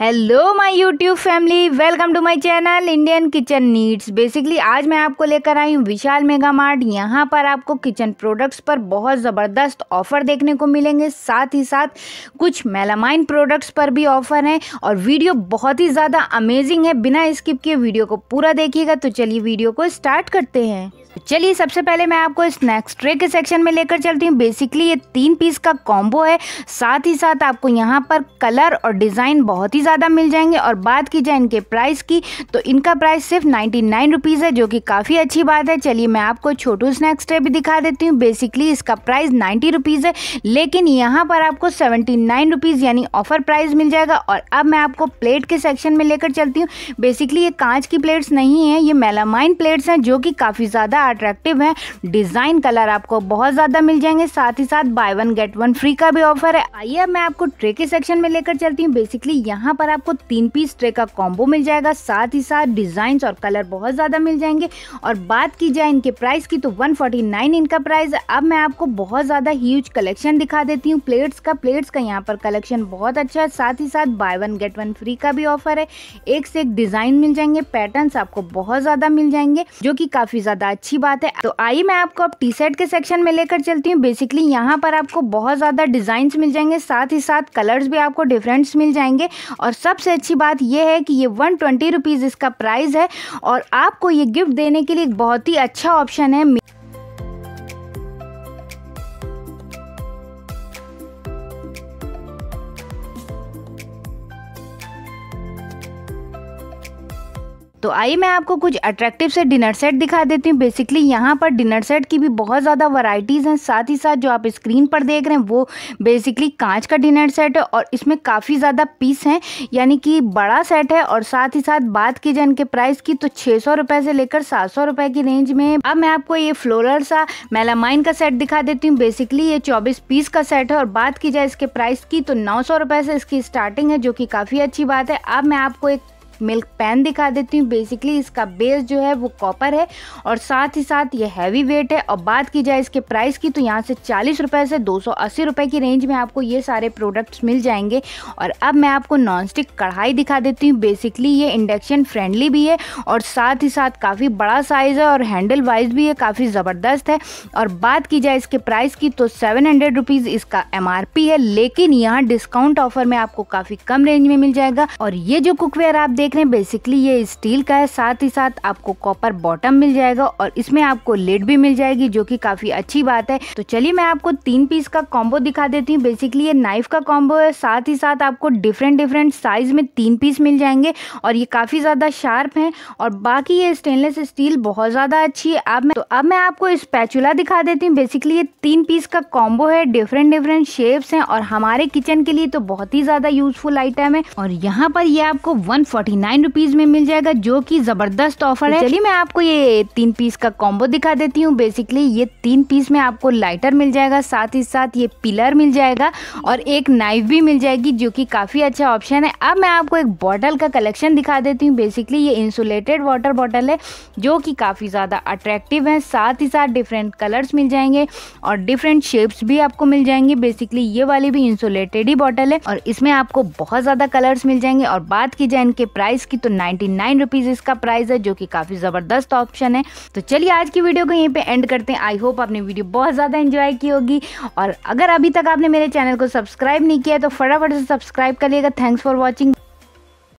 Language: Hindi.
hello my YouTube family welcome to my channel Indian kitchen needs basically आज मैं आपको लेकर आई हूँ विशाल मेगा मार्ट यहाँ पर आपको किचन प्रोडक्ट्स पर बहुत ज़बरदस्त ऑफर देखने को मिलेंगे साथ ही साथ कुछ मेलामाइन प्रोडक्ट्स पर भी ऑफर हैं और वीडियो बहुत ही ज़्यादा अमेजिंग है बिना स्किप किए वीडियो को पूरा देखिएगा तो चलिए वीडियो को स्टार्ट करते हैं चलिए सबसे पहले मैं आपको स्नैक्स ट्रे के सेक्शन में लेकर चलती हूँ बेसिकली ये तीन पीस का कॉम्बो है साथ ही साथ आपको यहाँ पर कलर और डिज़ाइन बहुत ही ज़्यादा मिल जाएंगे और बात की जाए इनके प्राइस की तो इनका प्राइस सिर्फ नाइन्टी नाइन रुपीज़ है जो कि काफ़ी अच्छी बात है चलिए मैं आपको छोटू स्नैक्स ट्रे भी दिखा देती हूँ बेसिकली इसका प्राइस नाइन्टी रुपीज़ है लेकिन यहाँ पर आपको सेवेंटी नाइन रुपीज़ यानी ऑफर प्राइस मिल जाएगा और अब मैं आपको प्लेट के सेक्शन में लेकर चलती हूँ बेसिकली ये कांच की प्लेट्स नहीं है ये मेलामाइन प्लेट्स हैं जो कि काफ़ी ज़्यादा अट्रैक्टिव हैं डिज़ाइन कलर आपको बहुत ज़्यादा मिल जाएंगे साथ ही साथ buy one get one free का भी ऑफर है आइए मैं आपको ट्रे के सेक्शन में लेकर चलती हूँ बेसिकली यहाँ पर आपको तीन पीस ट्रे का कॉम्बो मिल जाएगा साथ ही साथ डिजाइन और कलर बहुत ज़्यादा मिल जाएंगे और बात की जाए इनके प्राइस की तो 149 इनका प्राइस अब मैं आपको बहुत ज़्यादा ह्यूज कलेक्शन दिखा देती हूँ प्लेट्स का प्लेट्स का यहाँ पर कलेक्शन बहुत अच्छा है साथ ही साथ buy one get one free का भी ऑफर है एक से एक डिज़ाइन मिल जाएंगे पैटर्न्स आपको बहुत ज़्यादा मिल जाएंगे जो कि काफ़ी ज़्यादा अच्छी बात है तो आइए मैं आपको अब टी शर्ट के सेक्शन में लेकर चलती हूँ बेसिकली यहाँ पर आपको बहुत ज़्यादा डिजाइन मिल जाएंगे साथ ही साथ कलर्स भी आपको डिफरेंट्स मिल जाएंगे और और सबसे अच्छी बात यह है कि ये वन ट्वेंटी रुपीज़ इसका प्राइस है और आपको ये गिफ्ट देने के लिए एक बहुत ही अच्छा ऑप्शन है तो आइए मैं आपको कुछ अट्रैक्टिव से डिनर सेट दिखा देती हूँ बेसिकली यहाँ पर डिनर सेट की भी बहुत ज़्यादा वैरायटीज़ हैं साथ ही साथ जो आप स्क्रीन पर देख रहे हैं वो बेसिकली कांच का डिनर सेट है और इसमें काफ़ी ज़्यादा पीस हैं यानी कि बड़ा सेट है और साथ ही साथ बात की जाए इनके प्राइस की तो छः सौ से लेकर सात सौ की रेंज में अब मैं आपको ये फ्लोरल सा मेलामाइन का सेट दिखा देती हूँ बेसिकली ये चौबीस पीस का सेट है और बात की जाए इसके प्राइस की तो नौ सौ से इसकी स्टार्टिंग है जो कि काफ़ी अच्छी बात है अब मैं आपको एक मिल्क पैन दिखा देती हूँ बेसिकली इसका बेस जो है वो कॉपर है और साथ ही साथ ये हैवी वेट तो है और बात की जाए इसके प्राइस की तो यहाँ से चालीस रुपये से दो सौ अस्सी रुपये की रेंज में आपको ये सारे प्रोडक्ट्स मिल जाएंगे और अब मैं आपको नॉन स्टिक कढ़ाई दिखा देती हूँ बेसिकली ये इंडक्शन फ्रेंडली भी है और साथ ही साथ काफ़ी बड़ा साइज़ है और हैंडल वाइज भी है काफ़ी ज़बरदस्त है और बात की जाए इसके प्राइस की तो सेवन हंड्रेड रुपीज़ इसका एम है लेकिन यहाँ डिस्काउंट ऑफर में आपको काफ़ी कम रेंज में मिल जाएगा और ये जो कुकवेयर आप देख देख रहे हैं बेसिकली ये स्टील का है साथ ही साथ आपको कॉपर बॉटम मिल जाएगा और इसमें आपको लेड भी मिल जाएगी जो कि काफ़ी अच्छी बात है तो चलिए मैं आपको तीन पीस का कॉम्बो दिखा देती हूँ बेसिकली ये नाइफ का कॉम्बो है साथ ही साथ आपको डिफरेंट डिफरेंट साइज में तीन पीस मिल जाएंगे और ये काफ़ी ज़्यादा शार्प हैं और बाकी ये स्टेनलेस स्टील बहुत ज़्यादा अच्छी है अब मैं तो अब मैं आपको स्पैचुला दिखा देती हूँ बेसिकली ये तीन पीस का कॉम्बो है डिफरेंट डिफरेंट शेप्स हैं और हमारे किचन के लिए तो बहुत ही ज़्यादा यूजफुल आइटम है और यहाँ पर ये आपको वन नाइन रुपीज़ में मिल जाएगा जो कि ज़बरदस्त ऑफर तो है चलिए मैं आपको ये तीन पीस का कॉम्बो दिखा देती हूँ बेसिकली ये तीन पीस में आपको लाइटर मिल जाएगा साथ ही साथ ये पिलर मिल जाएगा और एक नाइफ भी मिल जाएगी जो कि काफ़ी अच्छा ऑप्शन है अब मैं आपको एक बॉटल का कलेक्शन दिखा देती हूँ बेसिकली ये इंसुलेटेड वाटर बॉटल है जो कि काफ़ी ज़्यादा अट्रैक्टिव है साथ ही साथ डिफरेंट कलर्स मिल जाएंगे और डिफरेंट शेप्स भी आपको मिल जाएंगे बेसिकली ये वाली भी इंसुलेटेड ही बॉटल है और इसमें आपको बहुत ज़्यादा कलर्स मिल जाएंगे और बात की जाए इनके प्राइस प्राइस की तो नाइन्टी नाइन रुपीज़ इसका प्राइस है जो कि काफ़ी ज़बरदस्त ऑप्शन है तो चलिए आज की वीडियो को यहीं पे एंड करते हैं आई होप आपने वीडियो बहुत ज़्यादा एंजॉय की होगी और अगर अभी तक आपने मेरे चैनल को सब्सक्राइब नहीं किया तो फटाफट से सब्सक्राइब करिएगा थैंक्स फॉर वॉचिंग